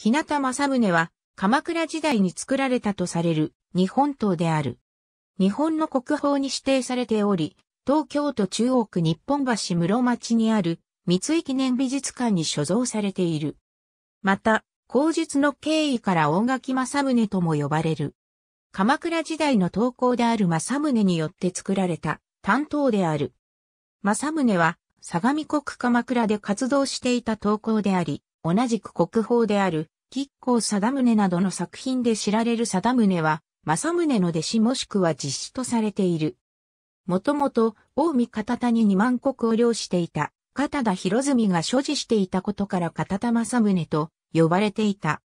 日向正宗は、鎌倉時代に作られたとされる日本刀である。日本の国宝に指定されており、東京都中央区日本橋室町にある三井記念美術館に所蔵されている。また、口述の経緯から大垣正宗とも呼ばれる。鎌倉時代の投稿である正宗によって作られた担当である。正宗は、相模国鎌倉で活動していた投稿であり、同じく国宝である、吉光貞宗などの作品で知られる貞宗は、正宗の弟子もしくは実子とされている。もともと、近江片田に二万国を領していた、片田広積が所持していたことから片田正宗と呼ばれていた。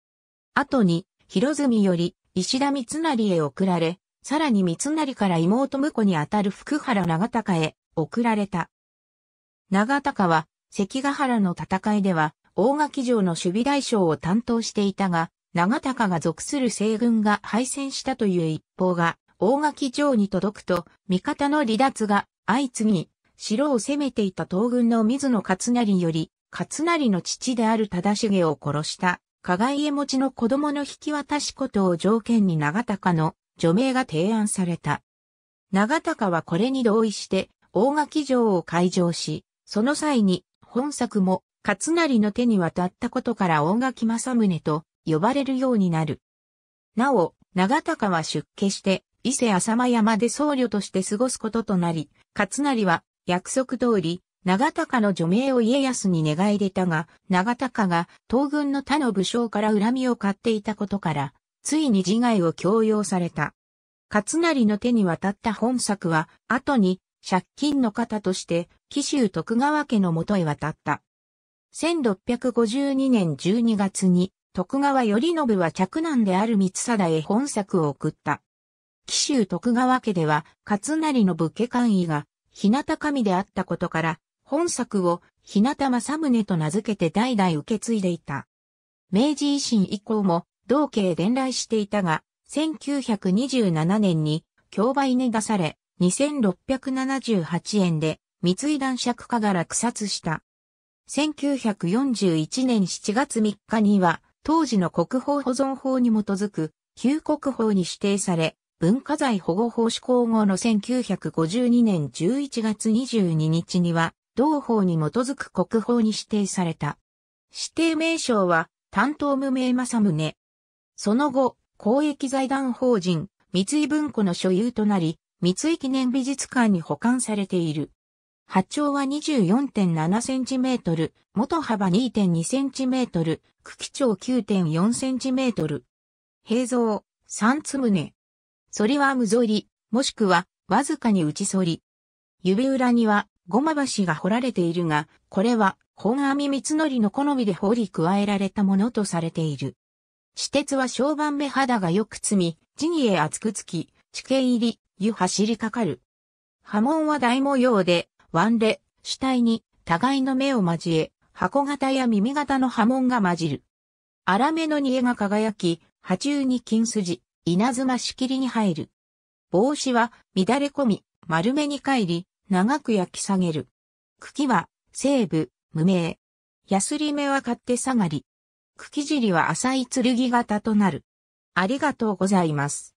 後に、広積より石田三成へ送られ、さらに三成から妹婿にあたる福原長高へ送られた。長高は、関ヶ原の戦いでは、大垣城の守備大将を担当していたが、長高が属する西軍が敗戦したという一報が、大垣城に届くと、味方の離脱が相次ぎ、城を攻めていた東軍の水野勝成より、勝成の父である忠重を殺した、加害絵持ちの子供の引き渡しことを条件に長高の除名が提案された。長高はこれに同意して、大垣城を開城し、その際に、本作も勝成の手に渡ったことから大垣正宗と呼ばれるようになる。なお、長高は出家して、伊勢浅間山で僧侶として過ごすこととなり、勝成は約束通り、長高の除名を家康に願い出たが、長高が東軍の他の武将から恨みを買っていたことから、ついに自害を強要された。勝成の手に渡った本作は、後に借金の方として、紀州徳川家のもとへ渡った。1652年12月に、徳川頼信は嫡男である三貞へ本作を送った。紀州徳川家では、勝成の武家官位が、日向神であったことから、本作を日向正宗と名付けて代々受け継いでいた。明治維新以降も、同家へ伝来していたが、1927年に、競売に出され、2678円で、三井男爵家が落札した。1941年7月3日には、当時の国宝保存法に基づく、旧国宝に指定され、文化財保護法施行後の1952年11月22日には、同法に基づく国宝に指定された。指定名称は、担当無名正宗。その後、公益財団法人、三井文庫の所有となり、三井記念美術館に保管されている。波長は 24.7cm、元幅 2.2cm、茎長 9.4cm。平蔵、三つ胸。反りは無反り、もしくは、わずかに内反り。指裏には、ごま橋が掘られているが、これは、本阿弥光則の好みで掘り加えられたものとされている。地鉄は小判目肌がよく積み、地にへ厚くつき、地形入り、湯走りかかる。波紋は大模様で、ワンレ、主体に、互いの目を交え、箱型や耳型の波紋が混じる。荒めの煮えが輝き、波中に金筋、稲妻しきりに入る。帽子は乱れ込み、丸めに帰り、長く焼き下げる。茎は、西部、無名。ヤスリ目は勝手下がり。茎尻は浅い剣型となる。ありがとうございます。